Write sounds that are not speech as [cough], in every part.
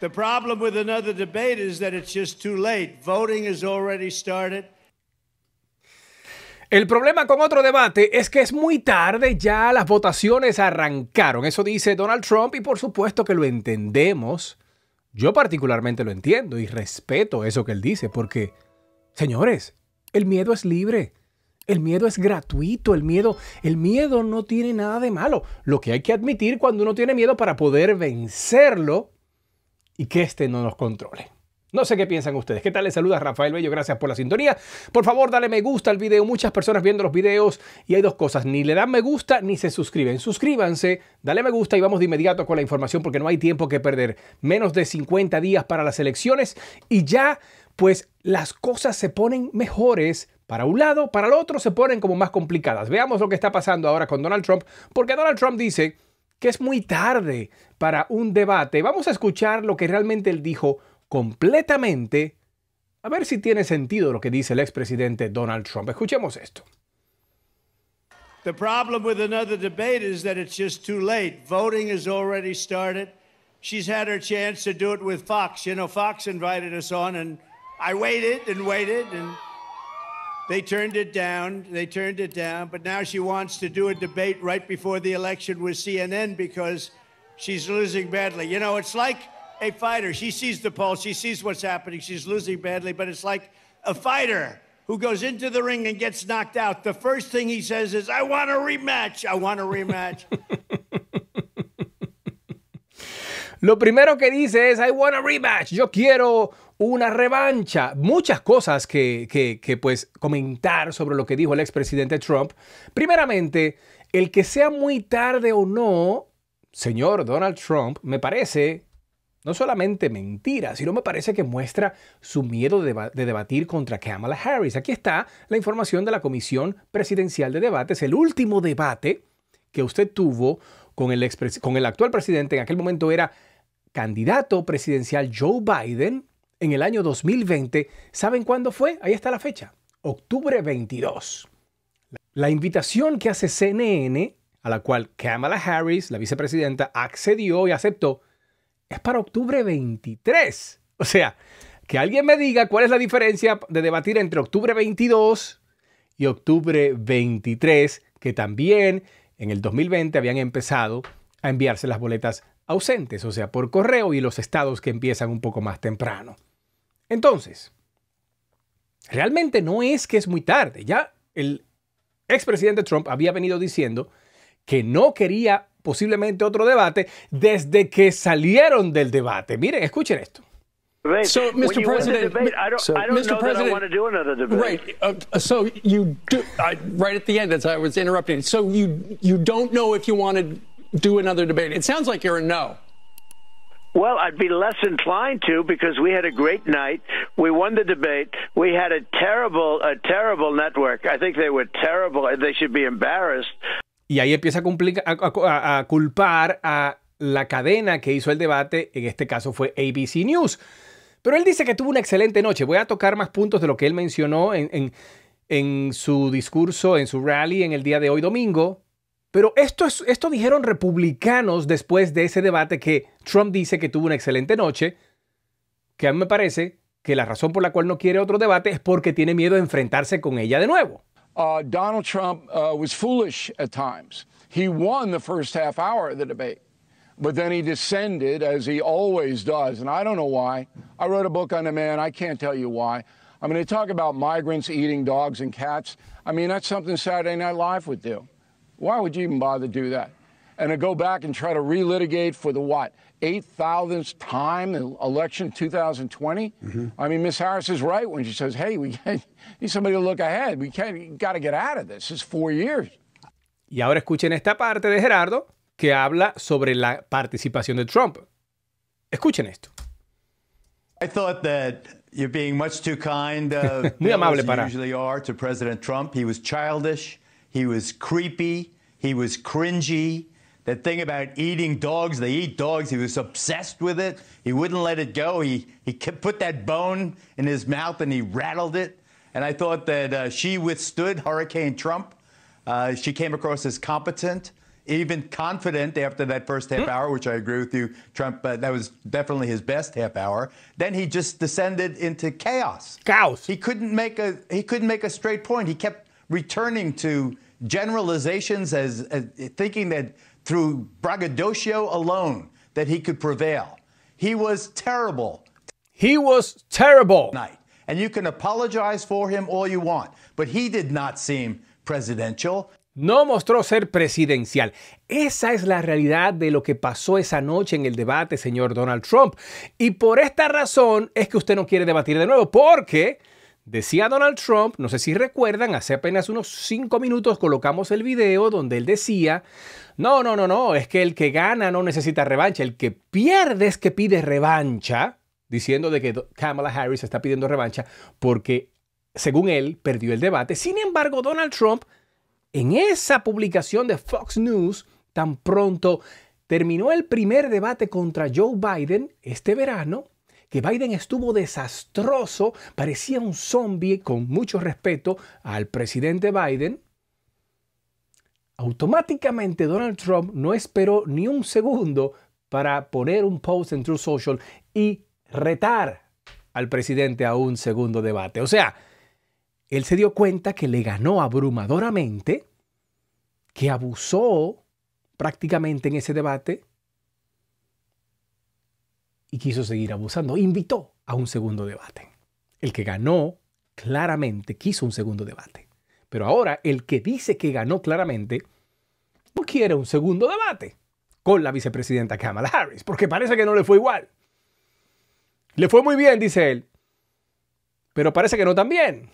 El problema con otro debate es que es muy tarde, ya las votaciones arrancaron. Eso dice Donald Trump y por supuesto que lo entendemos. Yo particularmente lo entiendo y respeto eso que él dice porque, señores, el miedo es libre. El miedo es gratuito, el miedo, el miedo no tiene nada de malo. Lo que hay que admitir cuando uno tiene miedo para poder vencerlo y que este no nos controle. No sé qué piensan ustedes. ¿Qué tal? Les saluda Rafael Bello. Gracias por la sintonía. Por favor, dale me gusta al video. Muchas personas viendo los videos y hay dos cosas. Ni le dan me gusta ni se suscriben. Suscríbanse, dale me gusta y vamos de inmediato con la información porque no hay tiempo que perder. Menos de 50 días para las elecciones y ya pues las cosas se ponen mejores para un lado, para el otro se ponen como más complicadas. Veamos lo que está pasando ahora con Donald Trump porque Donald Trump dice que es muy tarde para un debate. Vamos a escuchar lo que realmente él dijo completamente, a ver si tiene sentido lo que dice el expresidente Donald Trump. Escuchemos esto. The problem with another debate is that it's just too late. Voting has already started. She's had her chance to do it with Fox. You know, Fox invited us on, and I waited and waited and. They turned it down. They turned it down. But now she wants to do a debate right before the election with CNN because she's losing badly. You know, it's like a fighter. She sees the poll. She sees what's happening. She's losing badly. But it's like a fighter who goes into the ring and gets knocked out. The first thing he says is, I want a rematch. I want a rematch. [laughs] Lo primero que dice es, I want a rematch, yo quiero una revancha. Muchas cosas que, pues comentar sobre lo que dijo el expresidente Trump. Primeramente, el que sea muy tarde o no, señor Donald Trump, me parece no solamente mentira, sino me parece que muestra su miedo de, debatir contra Kamala Harris. Aquí está la información de la Comisión Presidencial de Debates, el último debate que usted tuvo con el, con el actual presidente, en aquel momento era candidato presidencial Joe Biden en el año 2020, ¿saben cuándo fue? Ahí está la fecha, octubre 22. La invitación que hace CNN, a la cual Kamala Harris, la vicepresidenta, accedió y aceptó, es para octubre 23. O sea, que alguien me diga cuál es la diferencia de debatir entre octubre 22 y octubre 23, que también en el 2020 habían empezado a enviarse las boletas ausentes, o sea, por correo y los estados que empiezan un poco más temprano. Entonces, realmente no es que es muy tarde. Ya el expresidente Trump había venido diciendo que no quería posiblemente otro debate desde que salieron del debate. Miren, escuchen esto. So, Mr. President, I don't, I want to do another debate. Right. Uh, so you right at the end, as I was interrupting. So you don't know if you y ahí empieza a, culpar a la cadena que hizo el debate, en este caso fue ABC News. Pero él dice que tuvo una excelente noche. Voy a tocar más puntos de lo que él mencionó en su discurso, en su rally en el día de hoy domingo. Pero esto, es, esto dijeron republicanos después de ese debate que Trump dice que tuvo una excelente noche, que a mí me parece que la razón por la cual no quiere otro debate es porque tiene miedo de enfrentarse con ella de nuevo. Uh, Donald Trump fue uh, was foolish at times. He won the first half hour of the debate, but then he descended as he always does, and I don't know why. I wrote a book on the man. I can't tell you why. I mean, they talk about migrants eating dogs and cats. I mean, that's something Saturday Night Live would do. Why would you even bother to do that? And to go back and try to relitigate for the what, 8,000th time election 2020? Mm-hmm. I mean, Miss Harris is right when she says, hey, we [laughs] need somebody to look ahead. We can't, got to get out of this. It's four years. Y ahora escuchen esta parte de Gerardo que habla sobre la participación de Trump. Escuchen esto. I thought that you're being much too kind. Uh, [laughs] Muy amable para. Usually are to President Trump. He was childish. He was creepy. He was cringy. That thing about eating dogs, they eat dogs. He was obsessed with it. He wouldn't let it go. He, he put that bone in his mouth and he rattled it. And I thought that uh, she withstood Hurricane Trump. Uh, she came across as competent, even confident after that first half hour, which I agree with you, Trump. Uh, that was definitely his best half hour. Then he just descended into chaos. Chaos. He couldn't make a he couldn't make a straight point. He kept returning to generalizations as, thinking that through braggadocio alone that he could prevail. He was terrible. He was terrible. And you can apologize for him all you want, but he did not seem presidential. No mostró ser presidencial. Esa es la realidad de lo que pasó esa noche en el debate, señor Donald Trump. Y por esta razón es que usted no quiere debatir de nuevo, porque Decía Donald Trump, no sé si recuerdan, hace apenas unos cinco minutos colocamos el video donde él decía, no, no, no, no, es que el que gana no necesita revancha, el que pierde es que pide revancha, diciendo de que Kamala Harris está pidiendo revancha porque, según él, perdió el debate. Sin embargo, Donald Trump, en esa publicación de Fox News, tan pronto terminó el primer debate contra Joe Biden este verano, que Biden estuvo desastroso, parecía un zombie, con mucho respeto al presidente Biden, automáticamente Donald Trump no esperó ni un segundo para poner un post en True Social y retar al presidente a un segundo debate. O sea, él se dio cuenta que le ganó abrumadoramente, que abusó prácticamente en ese debate y quiso seguir abusando. Invitó a un segundo debate. El que ganó claramente quiso un segundo debate. Pero ahora el que dice que ganó claramente no quiere un segundo debate con la vicepresidenta Kamala Harris, porque parece que no le fue igual. Le fue muy bien, dice él, pero parece que no tan bien.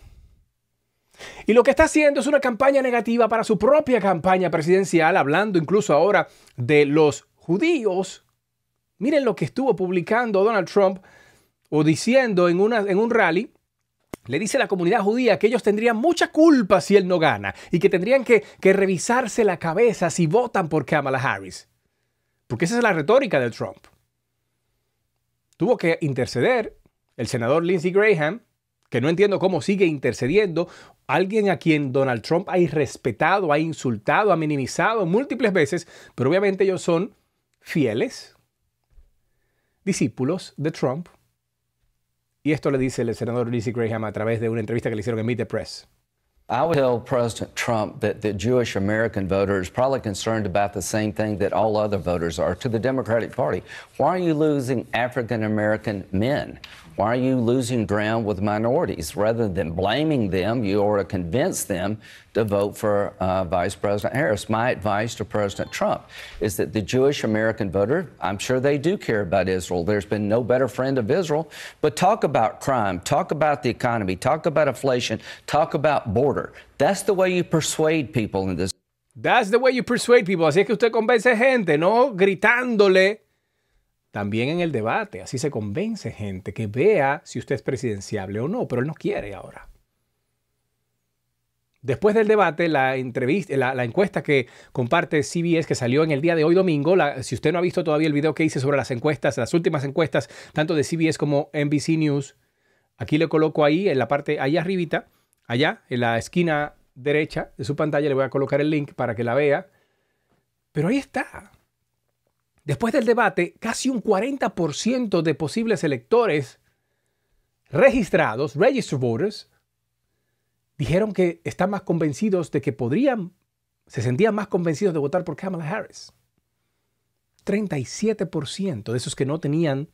Y lo que está haciendo es una campaña negativa para su propia campaña presidencial, hablando incluso ahora de los judíos Miren lo que estuvo publicando Donald Trump o diciendo en, una, en un rally. Le dice a la comunidad judía que ellos tendrían mucha culpa si él no gana y que tendrían que, que revisarse la cabeza si votan por Kamala Harris. Porque esa es la retórica de Trump. Tuvo que interceder el senador Lindsey Graham, que no entiendo cómo sigue intercediendo, alguien a quien Donald Trump ha irrespetado, ha insultado, ha minimizado múltiples veces, pero obviamente ellos son fieles discípulos de Trump. Y esto le dice el senador Lindsey Graham a través de una entrevista que le hicieron en Meet the Press. I would tell President Trump that the Jewish American voter is probably concerned about the same thing that all other voters are to the Democratic Party. Why are you losing African American men? Why are you losing ground with minorities? Rather than blaming them, you ought to convince them to vote for uh, Vice President Harris. My advice to President Trump is that the Jewish American voter, I'm sure they do care about Israel. There's been no better friend of Israel. But talk about crime, talk about the economy, talk about inflation, talk about border. That's the way you persuade people in this. That's the way you persuade people. Así es que usted convence gente, ¿no? Gritándole También en el debate, así se convence gente que vea si usted es presidenciable o no, pero él no quiere ahora. Después del debate, la, entrevista, la, encuesta que comparte CBS, que salió en el día de hoy domingo, si usted no ha visto todavía el video que hice sobre las encuestas, las últimas encuestas, tanto de CBS como NBC News, aquí le coloco ahí, en la parte, ahí arribita, allá, en la esquina derecha de su pantalla, le voy a colocar el link para que la vea. Pero ahí está. Después del debate, casi un 40% de posibles electores registrados, registered voters, dijeron que están más convencidos de que podrían, se sentían más convencidos de votar por Kamala Harris. 37% de esos que no tenían,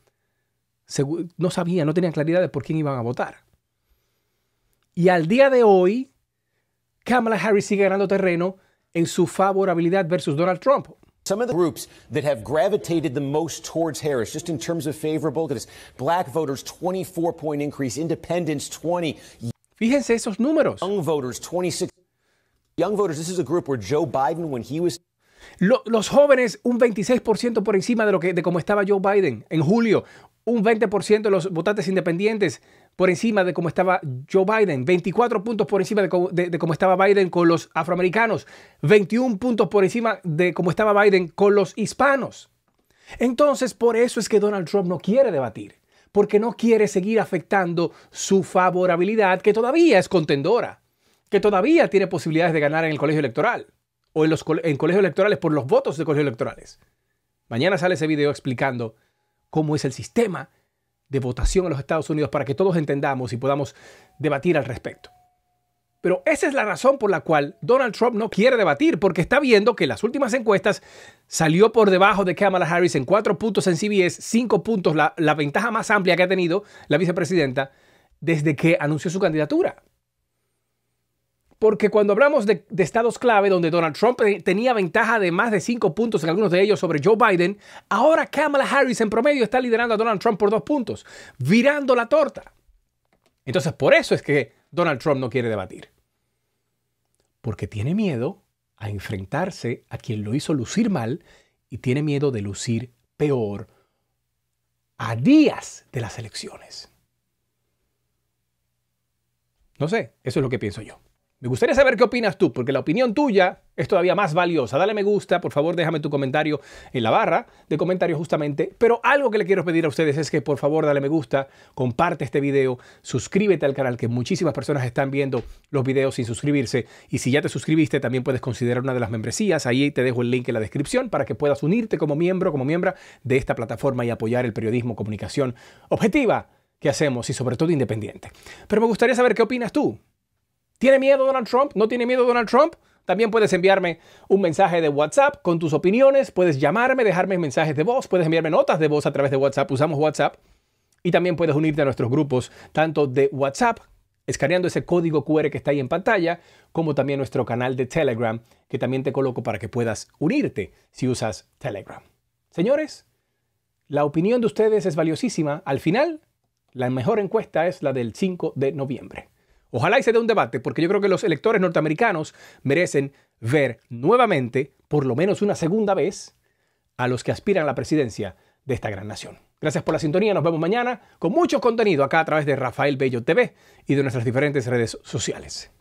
no sabían, no tenían claridad de por quién iban a votar. Y al día de hoy, Kamala Harris sigue ganando terreno en su favorabilidad versus Donald Trump. Some of the groups that have gravitated the most towards Harris, just in terms of favorable, black voters, 24 point increase, independents, 20. Fíjense esos números. Young voters, 26. Young voters, this is a group where Joe Biden, when he was. los jóvenes, un 26% por encima de, lo que, de cómo estaba Joe Biden en julio. Un 20% de los votantes independientes por encima de cómo estaba Joe Biden, 24 puntos por encima de, cómo estaba Biden con los afroamericanos, 21 puntos por encima de cómo estaba Biden con los hispanos. Entonces, por eso es que Donald Trump no quiere debatir, porque no quiere seguir afectando su favorabilidad, que todavía es contendora, que todavía tiene posibilidades de ganar en el colegio electoral o en los en colegios electorales por los votos de colegios electorales. Mañana sale ese video explicando cómo es el sistema de votación en los Estados Unidos para que todos entendamos y podamos debatir al respecto. Pero esa es la razón por la cual Donald Trump no quiere debatir, porque está viendo que las últimas encuestas salió por debajo de Kamala Harris en cuatro puntos en CBS, cinco puntos, la ventaja más amplia que ha tenido la vicepresidenta desde que anunció su candidatura. Porque cuando hablamos de, estados clave donde Donald Trump eh, tenía ventaja de más de cinco puntos en algunos de ellos sobre Joe Biden, ahora Kamala Harris en promedio está liderando a Donald Trump por dos puntos, virando la torta. Entonces por eso es que Donald Trump no quiere debatir. Porque tiene miedo a enfrentarse a quien lo hizo lucir mal y tiene miedo de lucir peor a días de las elecciones. No sé, eso es lo que pienso yo. Me gustaría saber qué opinas tú, porque la opinión tuya es todavía más valiosa. Dale me gusta, por favor, déjame tu comentario en la barra de comentarios justamente. Pero algo que le quiero pedir a ustedes es que por favor dale me gusta, comparte este video, suscríbete al canal, que muchísimas personas están viendo los videos sin suscribirse. Y si ya te suscribiste, también puedes considerar una de las membresías. Ahí te dejo el link en la descripción para que puedas unirte como miembro, como miembro de esta plataforma y apoyar el periodismo, comunicación objetiva que hacemos y sobre todo independiente. Pero me gustaría saber qué opinas tú. ¿Tiene miedo Donald Trump? ¿No tiene miedo Donald Trump? También puedes enviarme un mensaje de WhatsApp con tus opiniones, puedes llamarme, dejarme mensajes de voz, puedes enviarme notas de voz a través de WhatsApp, usamos WhatsApp. Y también puedes unirte a nuestros grupos, tanto de WhatsApp, escaneando ese código QR que está ahí en pantalla, como también nuestro canal de Telegram, que también te coloco para que puedas unirte si usas Telegram. Señores, la opinión de ustedes es valiosísima. Al final, la mejor encuesta es la del 5 de noviembre. Ojalá y se dé un debate, porque yo creo que los electores norteamericanos merecen ver nuevamente, por lo menos una segunda vez, a los que aspiran a la presidencia de esta gran nación. Gracias por la sintonía, nos vemos mañana con mucho contenido acá a través de Rafael Bello TV y de nuestras diferentes redes sociales.